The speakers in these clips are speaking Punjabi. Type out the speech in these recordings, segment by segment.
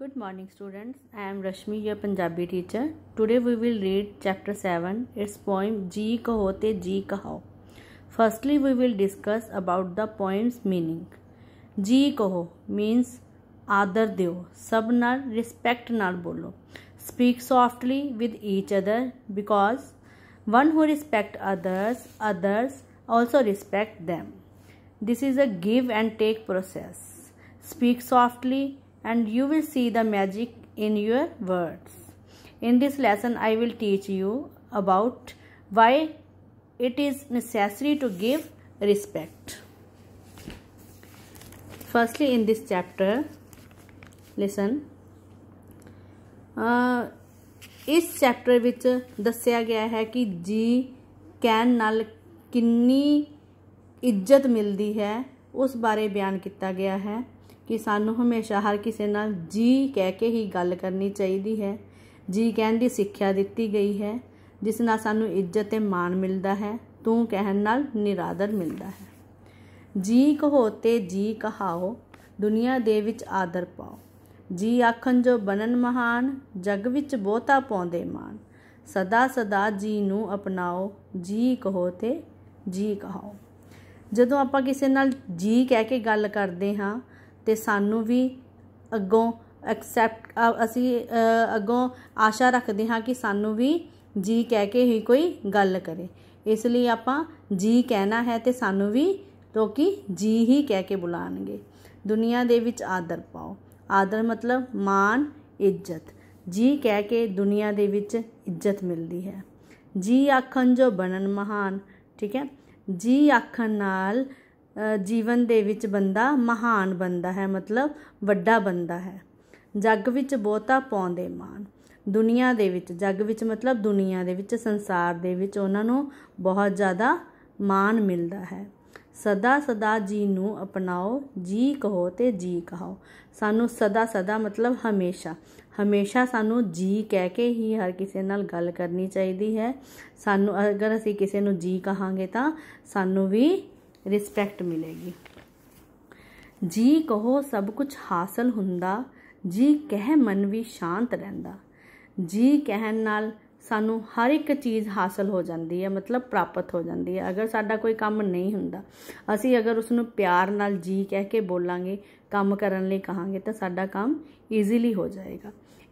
Good morning, students. I am Rashmi, your Punjabi teacher. Today we will read chapter 7. It's poem Ji Kahote Ji Kahao. Firstly, we will discuss about the poem's meaning. Ji Kaho means Aadar Deo, Sabnar, respect Nar Bolo. Speak softly with each other because one who respects others, others also respect them. This is a give and take process. Speak softly and you will see the magic in your words. In this lesson, I will teach you about why it is necessary to give respect. Firstly, in this chapter, listen. Uh, chapter, chapter ਵਿੱਚ ਦੱਸਿਆ ਗਿਆ ਹੈ ਕਿ ਜੀ ਕਹਿਣ ਨਾਲ ਕਿੰਨੀ ਇੱਜ਼ਤ ਮਿਲਦੀ ਹੈ ਉਸ ਬਾਰੇ ਬਿਆਨ ਕਿ ਸਾਨੂੰ ਹਮੇਸ਼ਾ ਹਰ ਕਿਸੇ ਨਾਲ ਜੀ ਕਹਿ ਕੇ ਹੀ ਗੱਲ ਕਰਨੀ ਚਾਹੀਦੀ ਹੈ ਜੀ ਕਹਿਣ ਦੀ ਸਿੱਖਿਆ ਦਿੱਤੀ ਗਈ ਹੈ ਜਿਸ ਨਾਲ ਸਾਨੂੰ ਇੱਜ਼ਤ ਤੇ ਮਾਣ ਮਿਲਦਾ ਹੈ ਤੂੰ ਕਹਿਣ ਨਾਲ ਨਿਰਾਦਰ ਮਿਲਦਾ ਹੈ ਜੀ ਕਹੋ ਤੇ ਜੀ ਕਹਾਓ ਦੁਨੀਆ ਦੇ ਵਿੱਚ ਆਦਰ ਪਾਓ ਜੀ ਆਖਣ ਜੋ ਬਨਨ ਮਹਾਨ ਜਗ ਵਿੱਚ ਬਹੁਤਾ ਪਾਉਂਦੇ ਮਾਨ ਸਦਾ ਸਦਾ ਜੀ ਨੂੰ ਅਪਣਾਓ ਜੀ ਕਹੋ ਤੇ ਜੀ ਕਹਾਓ ਜਦੋਂ ਆਪਾਂ ਕਿਸੇ ਨਾਲ ਜੀ ਕਹਿ ਕੇ ਗੱਲ ਕਰਦੇ ਹਾਂ ਤੇ ਸਾਨੂੰ ਵੀ ਅੱਗੋਂ ਐਕਸੈਪਟ ਅਸੀਂ ਅੱਗੋਂ ਆਸ਼ਾ ਰੱਖਦੇ ਹਾਂ ਕਿ ਸਾਨੂੰ ਵੀ ਜੀ ਕਹਿ ਕੇ ਹੀ ਕੋਈ ਗੱਲ ਕਰੇ ਇਸ ਲਈ ਆਪਾਂ ਜੀ ਕਹਿਣਾ ਹੈ ਤੇ ਸਾਨੂੰ ਵੀ ਲੋਕੀ ਜੀ ਹੀ ਕਹਿ ਕੇ ਬੁਲਾਣਗੇ ਦੁਨੀਆ ਦੇ ਵਿੱਚ ਆਦਰ ਪਾਓ ਆਦਰ ਮਤਲਬ ਮਾਨ ਇੱਜ਼ਤ ਜੀ ਕਹਿ ਕੇ ਦੁਨੀਆ ਦੇ ਵਿੱਚ ਇੱਜ਼ਤ ਮਿਲਦੀ ਹੈ ਜੀ ਆਖਣ ਜੋ ਬਣਨ ਮਹਾਨ ਠੀਕ ਹੈ ਜੀ ਆਖਣ ਨਾਲ ਜੀਵਨ ਦੇ ਵਿੱਚ ਬੰਦਾ ਮਹਾਨ ਬੰਦਾ ਹੈ ਮਤਲਬ ਵੱਡਾ ਬੰਦਾ ਹੈ ਜੱਗ ਵਿੱਚ ਬਹੁਤਾ ਪਾਉਂਦੇ ਮਾਨ ਦੁਨੀਆ ਦੇ ਵਿੱਚ ਜੱਗ ਵਿੱਚ ਮਤਲਬ ਦੁਨੀਆ ਦੇ ਵਿੱਚ ਸੰਸਾਰ ਦੇ ਵਿੱਚ ਉਹਨਾਂ ਨੂੰ ਬਹੁਤ ਜ਼ਿਆਦਾ ਮਾਨ ਮਿਲਦਾ ਹੈ ਸਦਾ ਸਦਾ ਜੀ ਨੂੰ ਅਪਣਾਓ ਜੀ ਕਹੋ ਤੇ ਜੀ ਕਹੋ ਸਾਨੂੰ ਸਦਾ ਸਦਾ ਮਤਲਬ ਹਮੇਸ਼ਾ ਹਮੇਸ਼ਾ ਸਾਨੂੰ ਜੀ ਕਹਿ ਕੇ ਹੀ ਹਰ ਕਿਸੇ ਨਾਲ ਗੱਲ ਕਰਨੀ ਚਾਹੀਦੀ ਹੈ ਸਾਨੂੰ ਅਗਰ ਅਸੀਂ ਕਿਸੇ ਨੂੰ ਜੀ ਕਹਾਂਗੇ ਤਾਂ ਸਾਨੂੰ ਵੀ ਰਿਸਪੈਕਟ ਮਿਲੇਗੀ ਜੀ ਕਹੋ ਸਭ ਕੁਝ ਹਾਸਲ ਹੁੰਦਾ ਜੀ ਕਹਿ ਮਨ ਵੀ ਸ਼ਾਂਤ ਰਹਿੰਦਾ ਜੀ ਕਹਿਣ ਨਾਲ ਸਾਨੂੰ ਹਰ ਇੱਕ ਚੀਜ਼ ਹਾਸਲ ਹੋ ਜਾਂਦੀ ਹੈ ਮਤਲਬ ਪ੍ਰਾਪਤ ਹੋ ਜਾਂਦੀ ਹੈ ਅਗਰ ਸਾਡਾ ਕੋਈ ਕੰਮ ਨਹੀਂ ਹੁੰਦਾ ਅਸੀਂ ਅਗਰ ਉਸ ਨੂੰ ਪਿਆਰ ਨਾਲ ਜੀ ਕਹਿ ਕੇ ਬੋਲਾਂਗੇ ਕੰਮ ਕਰਨ ਲਈ ਕਹਾਂਗੇ ਤਾਂ ਸਾਡਾ ਕੰਮ ਈਜ਼ੀਲੀ ਹੋ ਜਾਏਗਾ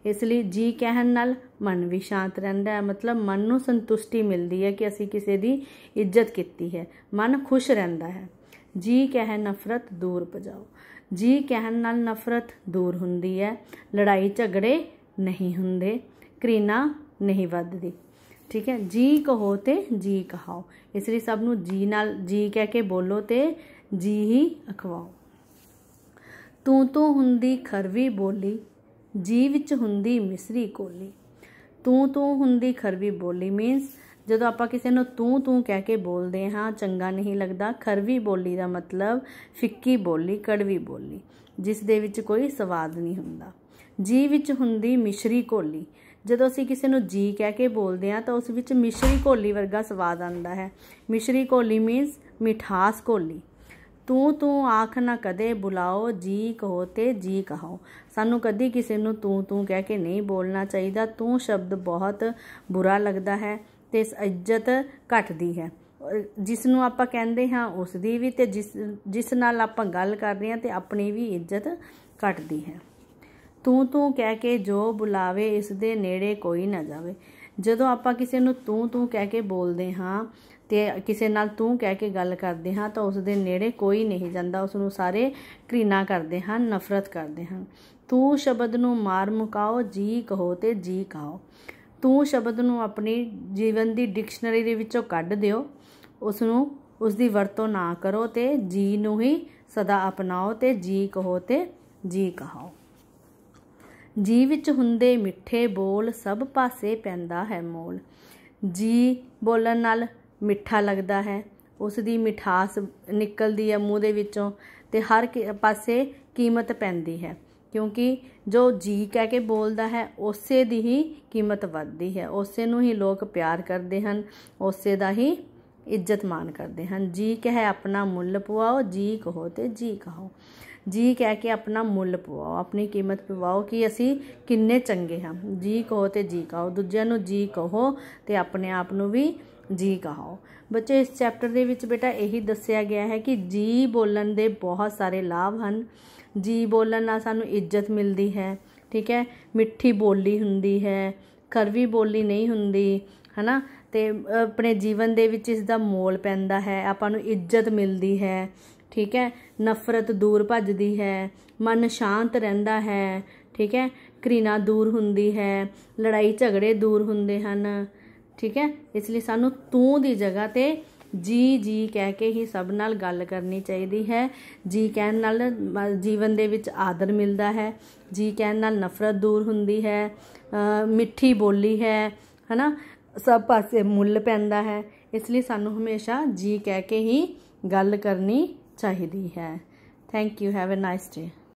ਇਸ ਲਈ ਜੀ ਕਹਿਣ ਨਾਲ ਮਨ ਵੀ ਸ਼ਾਂਤ ਰਹਿੰਦਾ ਹੈ ਮਤਲਬ ਮਨ ਨੂੰ ਸੰਤੁਸ਼ਟੀ ਮਿਲਦੀ ਹੈ ਕਿ ਅਸੀਂ ਕਿਸੇ ਦੀ ਇੱਜ਼ਤ ਕੀਤੀ ਹੈ ਮਨ ਖੁਸ਼ ਰਹਿੰਦਾ ਹੈ ਜੀ ਕਹਿ ਨਫ਼ਰਤ ਦੂਰ ਭਜਾਓ ਜੀ ਕਹਿਣ ਨਾਲ ਨਫ਼ਰਤ ਦੂਰ ਹੁੰਦੀ ਹੈ ਲੜਾਈ ਝਗੜੇ ਨਹੀਂ ਹੁੰਦੇ ਕ੍ਰੀਨਾ ਨਹੀਂ ਵੱਧਦੀ ਠੀਕ ਹੈ ਜੀ ਕਹੋ ਤੇ ਜੀ ਕਹਾਓ ਇਸ ਲਈ ਸਭ ਨੂੰ ਜੀ ਨਾਲ ਜੀ ਕਹਿ ਕੇ ਬੋਲੋ ਤੇ ਜੀ ਹੀ ਅਖਵਾਓ ਤੂੰ ਤੂੰ ਹੁੰਦੀ ਖਰਵੀ ਬੋਲੀ ਜੀ ਵਿੱਚ ਹੁੰਦੀ ਮਿਸਰੀ ਕੋਲੀ ਤੂੰ ਤੂੰ ਹੁੰਦੀ ਖਰਵੀ ਬੋਲੀ ਮੀਨਸ ਜਦੋਂ ਆਪਾਂ ਕਿਸੇ ਨੂੰ ਤੂੰ ਤੂੰ ਕਹਿ ਕੇ ਬੋਲਦੇ ਹਾਂ ਚੰਗਾ ਨਹੀਂ ਲੱਗਦਾ ਖਰਵੀ ਬੋਲੀ ਦਾ ਮਤਲਬ ਫਿੱਕੀ ਬੋਲੀ ਕੜਵੀ ਬੋਲੀ ਜਿਸ ਦੇ ਵਿੱਚ ਕੋਈ ਸਵਾਦ ਨਹੀਂ ਹੁੰਦਾ ਜੀ ਵਿੱਚ ਹੁੰਦੀ ਮਿਸ਼ਰੀ ਕੋਲੀ ਜਦੋਂ ਅਸੀਂ ਕਿਸੇ ਨੂੰ ਜੀ ਕਹਿ ਕੇ ਬੋਲਦੇ ਹਾਂ ਤਾਂ ਉਸ ਵਿੱਚ ਮਿਸ਼ਰੀ ਕੋਲੀ ਵਰਗਾ ਸਵਾਦ ਆਉਂਦਾ ਹੈ ਮਿਸ਼ਰੀ ਕੋਲੀ ਮੀਨਸ ਮਿਠਾਸ ਕੋਲੀ ਤੂੰ ਤੂੰ ਆਖ ਨਾ ਕਦੇ ਬੁਲਾਓ ਜੀ ਕਹੋ ਤੇ ਜੀ ਕਹੋ ਸਾਨੂੰ ਕਦੀ ਕਿਸੇ ਨੂੰ ਤੂੰ ਤੂੰ ਕਹਿ ਕੇ ਨਹੀਂ ਬੋਲਣਾ ਚਾਹੀਦਾ ਤੂੰ ਸ਼ਬਦ ਬਹੁਤ ਬੁਰਾ ਲੱਗਦਾ ਹੈ ਤੇ ਇਸ ਇੱਜ਼ਤ ਘਟਦੀ ਹੈ ਜਿਸ ਨੂੰ ਆਪਾਂ ਕਹਿੰਦੇ ਹਾਂ ਉਸ ਦੀ ਵੀ ਤੇ ਜਿਸ ਜਿਸ ਨਾਲ ਆਪਾਂ ਗੱਲ ਕਰ ਰਹੇ ਹਾਂ ਤੇ ਆਪਣੀ ਵੀ ਇੱਜ਼ਤ ਘਟਦੀ ਹੈ ਤੂੰ ਤੂੰ ਕਹਿ ਕੇ ਜੋ ਬੁਲਾਵੇ ਇਸ ਦੇ ਨੇੜੇ ਕੋਈ ਨਾ ਜਾਵੇ ਜਦੋਂ ਆਪਾਂ ਕਿਸੇ ਨੂੰ ਤੂੰ ਤੂੰ ਕਹਿ ਕੇ ਬੋਲਦੇ ਹਾਂ ਤੇ ਕਿਸੇ ਨਾਲ ਤੂੰ ਕਹਿ ਕੇ ਗੱਲ ਕਰਦੇ ਹਾਂ ਤਾਂ ਉਸ ਦੇ ਨੇੜੇ ਕੋਈ ਨਹੀਂ ਜਾਂਦਾ ਉਸ ਨੂੰ ਸਾਰੇ ਘ੍ਰਿਣਾ ਕਰਦੇ ਹਨ ਨਫ਼ਰਤ ਕਰਦੇ ਹਨ ਤੂੰ ਸ਼ਬਦ ਨੂੰ ਮਾਰ ਮੁਕਾਓ ਜੀ ਕਹੋ ਤੇ ਜੀ ਕਾਓ ਤੂੰ ਸ਼ਬਦ ਨੂੰ ਆਪਣੀ ਜੀਵਨ ਦੀ ਡਿਕਸ਼ਨਰੀ ਦੇ ਵਿੱਚੋਂ ਕੱਢ ਦਿਓ ਉਸ ਨੂੰ ਉਸ ਦੀ ਵਰਤੋਂ ਨਾ ਕਰੋ ਤੇ ਜੀ ਨੂੰ ਹੀ ਸਦਾ ਅਪਣਾਓ ਤੇ ਜੀ ਕਹੋ ਤੇ ਜੀ ਕਹਾਓ ਜੀ ਵਿੱਚ ਹੁੰਦੇ ਮਿੱਠੇ ਬੋਲ ਸਭ ਪਾਸੇ ਪੈਂਦਾ ਹੈ ਮੋਲ ਜੀ ਬੋਲਣ ਨਾਲ ਮਿੱਠਾ ਲੱਗਦਾ ਹੈ ਉਸ ਦੀ ਮਿਠਾਸ ਨਿਕਲਦੀ ਹੈ ਮੂੰਹ ਦੇ ਵਿੱਚੋਂ ਤੇ ਹਰ ਪਾਸੇ ਕੀਮਤ ਪੈਂਦੀ ਹੈ ਕਿਉਂਕਿ ਜੋ ਜੀ ਕਹਿ ਕੇ ਬੋਲਦਾ ਹੈ ਉਸੇ ਦੀ ਹੀ ਕੀਮਤ ਵੱਧਦੀ ਹੈ ਉਸੇ ਨੂੰ ਹੀ ਲੋਕ ਪਿਆਰ ਕਰਦੇ ਹਨ ਉਸੇ ਦਾ ਹੀ ਇੱਜ਼ਤ ਮਾਨ ਕਰਦੇ ਹਨ ਜੀ ਕਹੇ ਆਪਣਾ ਮੁੱਲ ਪਵਾਓ ਜੀ ਕਹੋ ਤੇ ਜੀ ਕਹੋ ਜੀ ਕਹਿ ਕੇ ਆਪਣਾ ਮੁੱਲ ਪਵਾਓ ਆਪਣੀ ਕੀਮਤ ਪਵਾਓ ਕਿ ਅਸੀਂ ਕਿੰਨੇ ਚੰਗੇ ਹਾਂ ਜੀ ਕਹੋ ਤੇ ਜੀ ਕਹੋ ਦੂਜਿਆਂ ਨੂੰ ਜੀ ਕਹੋ ਤੇ ਆਪਣੇ ਆਪ ਨੂੰ ਵੀ ਜੀ ਕਹੋ ਬੱਚੇ ਇਸ ਚੈਪਟਰ ਦੇ ਵਿੱਚ ਬੇਟਾ ਇਹੀ ਦੱਸਿਆ ਗਿਆ ਹੈ ਕਿ ਜੀ ਬੋਲਣ ਦੇ ਬਹੁਤ ਸਾਰੇ ਲਾਭ ਹਨ ਜੀ ਬੋਲਣ ਨਾਲ ਸਾਨੂੰ ਇੱਜ਼ਤ ਮਿਲਦੀ ਹੈ ਠੀਕ ਹੈ ਮਿੱਠੀ ਬੋਲੀ ਹੁੰਦੀ ਹੈ ਕਰਵੀ ਬੋਲੀ ਨਹੀਂ ਹੁੰਦੀ ਹਨਾ ਤੇ ਆਪਣੇ ਜੀਵਨ ਦੇ ਵਿੱਚ ਇਸ ਦਾ ਮੋਲ ਪੈਂਦਾ ਹੈ ਆਪਾਂ ਨੂੰ ਇੱਜ਼ਤ ਮਿਲਦੀ ਹੈ ਠੀਕ ਹੈ ਨਫ਼ਰਤ ਦੂਰ ਭੱਜਦੀ ਹੈ ਮਨ ਸ਼ਾਂਤ ਰਹਿੰਦਾ ਹੈ ਠੀਕ ਹੈ ਕ੍ਰੀਨਾ ਦੂਰ ਹੁੰਦੀ ਹੈ ਲੜਾਈ ਝਗੜੇ ਦੂਰ ਹੁੰਦੇ ਹਨ ਠੀਕ ਹੈ ਇਸ ਲਈ ਸਾਨੂੰ ਤੂੰ ਦੀ ਜਗ੍ਹਾ ਤੇ ਜੀ ਜੀ ਕਹਿ ਕੇ ਹੀ ਸਭ ਨਾਲ ਗੱਲ ਕਰਨੀ ਚਾਹੀਦੀ ਹੈ ਜੀ ਕਹਿਣ ਨਾਲ ਜੀਵਨ ਦੇ ਵਿੱਚ ਆਦਰ ਮਿਲਦਾ ਹੈ ਜੀ ਕਹਿਣ ਨਾਲ ਨਫ਼ਰਤ ਦੂਰ ਹੁੰਦੀ ਹੈ ਮਿੱਠੀ ਬੋਲੀ ਹੈ ਹਨਾ ਸਭ ਪਾਸੇ ਮੁੱਲ ਪੈਂਦਾ ਹੈ ਇਸ ਲਈ ਸਾਨੂੰ ਹਮੇਸ਼ਾ ਜੀ ਕਹਿ ਕੇ ਹੀ ਗੱਲ ਕਰਨੀ ਚਾਹੀਦੀ ਹੈ thank you have a nice day